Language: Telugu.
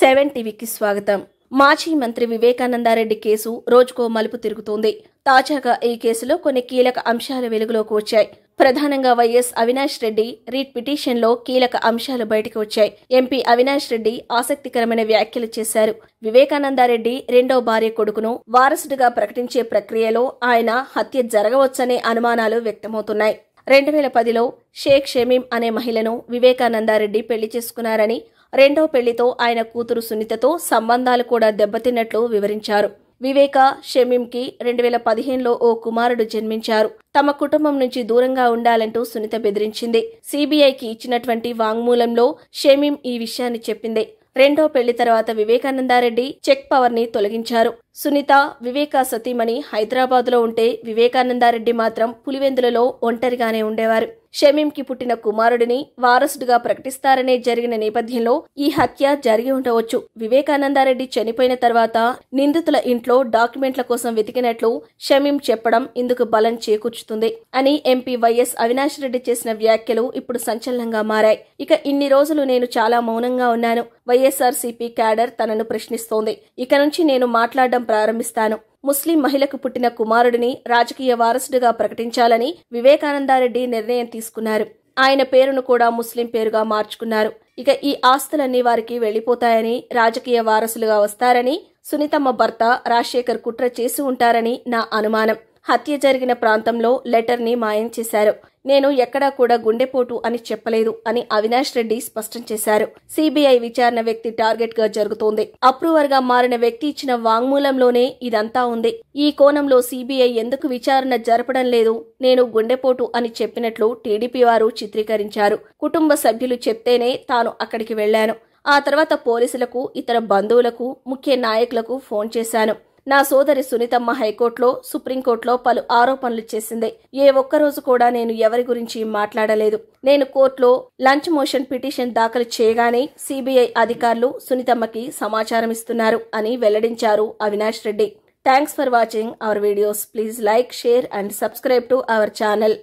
సెవెన్ టీవీకి స్వాగతం మాజీ మంత్రి వివేకానందారెడ్డి కేసు రోజుకో మలుపు తిరుగుతోంది తాజాగా ఈ కేసులో కొన్ని కీలక అంశాలు వెలుగులోకి వచ్చాయి ప్రధానంగా వైఎస్ అవినాష్ రెడ్డి రీట్ పిటిషన్లో కీలక అంశాలు బయటకు వచ్చాయి ఎంపీ అవినాష్ రెడ్డి ఆసక్తికరమైన వ్యాఖ్యలు చేశారు వివేకానందారెడ్డి రెండో భార్య కొడుకును వారసుడిగా ప్రకటించే ప్రక్రియలో ఆయన హత్య జరగవచ్చనే అనుమానాలు వ్యక్తమవుతున్నాయి రెండు వేల పదిలో షేక్ షమీం అనే మహిళను వివేకానందారెడ్డి పెళ్లి చేసుకున్నారని రెండో పెళ్లితో ఆయన కూతురు సునీతతో సంబంధాలు కూడా దెబ్బతిన్నట్లు వివరించారు వివేక షమీంకి రెండు వేల పదిహేనులో ఓ కుమారుడు జన్మించారు తమ కుటుంబం నుంచి దూరంగా ఉండాలంటూ సునీత బెదిరించింది సీబీఐకి ఇచ్చినటువంటి వాంగ్మూలంలో షమీం ఈ విషయాన్ని చెప్పింది రెండో పెళ్లి తర్వాత వివేకానందారెడ్డి చెక్ పవర్ని తొలగించారు సునీత వివేక సతీమణి హైదరాబాద్లో ఉంటే వివేకానందారెడ్డి మాత్రం పులివెందులలో ఒంటరిగానే ఉండేవారు షమీంకి పుట్టిన కుమారుడిని వారసుడుగా ప్రకటిస్తారనే జరిగిన నేపథ్యంలో ఈ హత్య జరిగి ఉండవచ్చు వివేకానందారెడ్డి చనిపోయిన తర్వాత నిందితుల ఇంట్లో డాక్యుమెంట్ల కోసం వెతికినట్లు షమీం చెప్పడం ఇందుకు బలం చేకూర్చుతుంది అని ఎంపీ వైఎస్ అవినాష్ రెడ్డి చేసిన వ్యాఖ్యలు ఇప్పుడు సంచలనంగా మారాయి ఇక ఇన్ని రోజులు నేను చాలా మౌనంగా ఉన్నాను వైఎస్ఆర్సీపీ క్యాడర్ తనను ప్రశ్నిస్తోంది ఇక నుంచి నేను మాట్లాడడం ప్రారంభిస్తాను ముస్లిం మహిళకు పుట్టిన కుమారుడిని రాజకీయ వారసుడిగా ప్రకటించాలని వివేకానందారెడ్డి నిర్ణయం తీసుకున్నారు ఆయన పేరును కూడా ముస్లిం పేరుగా మార్చుకున్నారు ఇక ఈ ఆస్తులన్నీ వారికి వెళ్లిపోతాయని రాజకీయ వారసులుగా వస్తారని సునీతమ్మ భర్త రాజశేఖర్ కుట్ర చేసి ఉంటారని నా అనుమానం హత్య జరిగిన ప్రాంతంలో లెటర్ని మాయం చేశారు నేను ఎక్కడా కూడా గుండెపోటు అని చెప్పలేదు అని అవినాష్ రెడ్డి స్పష్టం చేశారు సిబిఐ విచారణ వ్యక్తి టార్గెట్ గా జరుగుతోంది అప్రూవర్ గా మారిన వ్యక్తి ఇచ్చిన వాంగ్మూలంలోనే ఇదంతా ఉంది ఈ కోణంలో సిబిఐ ఎందుకు విచారణ జరపడం లేదు నేను గుండెపోటు అని చెప్పినట్లు టీడీపీ వారు చిత్రీకరించారు కుటుంబ సభ్యులు చెప్తేనే తాను అక్కడికి వెళ్లాను ఆ తర్వాత పోలీసులకు ఇతర బంధువులకు ముఖ్య నాయకులకు ఫోన్ చేశాను నా సోదరి సునీతమ్మ హైకోర్టులో సుప్రీంకోర్టులో పలు ఆరోపణలు చేసింది ఏ ఒక్కరోజు కూడా నేను ఎవరి గురించి మాట్లాడలేదు నేను కోర్టులో లంచ్ మోషన్ పిటిషన్ దాఖలు చేయగానే సిబిఐ అధికారులు సునీతమ్మకి సమాచారం ఇస్తున్నారు అని వెల్లడించారు Avinash Reddy thanks for watching our videos please like share and subscribe to our channel